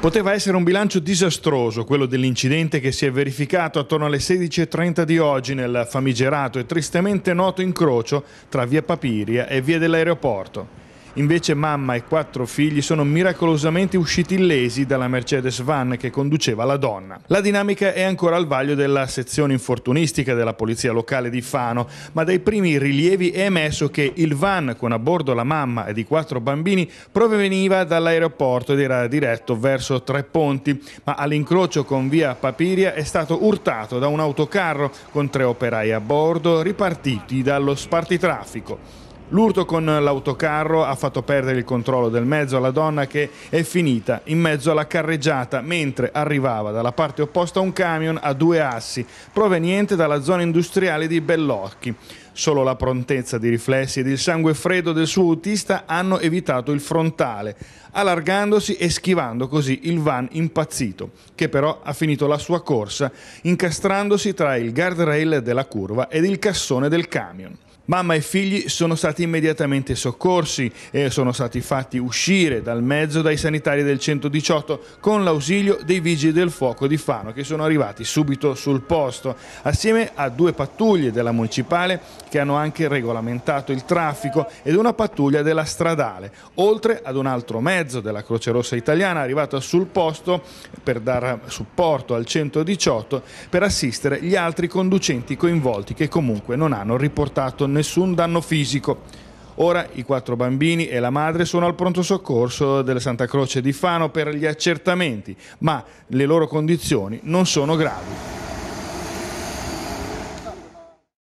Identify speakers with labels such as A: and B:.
A: Poteva essere un bilancio disastroso quello dell'incidente che si è verificato attorno alle 16.30 di oggi nel famigerato e tristemente noto incrocio tra via Papiria e via dell'aeroporto. Invece mamma e quattro figli sono miracolosamente usciti illesi dalla Mercedes van che conduceva la donna. La dinamica è ancora al vaglio della sezione infortunistica della polizia locale di Fano, ma dai primi rilievi è emesso che il van con a bordo la mamma e i quattro bambini proveniva dall'aeroporto ed era diretto verso Tre Ponti, ma all'incrocio con via Papiria è stato urtato da un autocarro con tre operai a bordo ripartiti dallo spartitraffico. L'urto con l'autocarro ha fatto perdere il controllo del mezzo alla donna che è finita in mezzo alla carreggiata mentre arrivava dalla parte opposta un camion a due assi proveniente dalla zona industriale di Bellocchi. Solo la prontezza di riflessi ed il sangue freddo del suo autista hanno evitato il frontale, allargandosi e schivando così il van impazzito, che però ha finito la sua corsa incastrandosi tra il guardrail della curva ed il cassone del camion. Mamma e figli sono stati immediatamente soccorsi e sono stati fatti uscire dal mezzo dai sanitari del 118 con l'ausilio dei vigili del fuoco di Fano che sono arrivati subito sul posto, assieme a due pattuglie della municipale che hanno anche regolamentato il traffico ed una pattuglia della stradale, oltre ad un altro mezzo della Croce Rossa italiana arrivato sul posto per dare supporto al 118 per assistere gli altri conducenti coinvolti che comunque non hanno riportato nulla nessun danno fisico. Ora i quattro bambini e la madre sono al pronto soccorso della Santa Croce di Fano per gli accertamenti, ma le loro condizioni non sono gravi.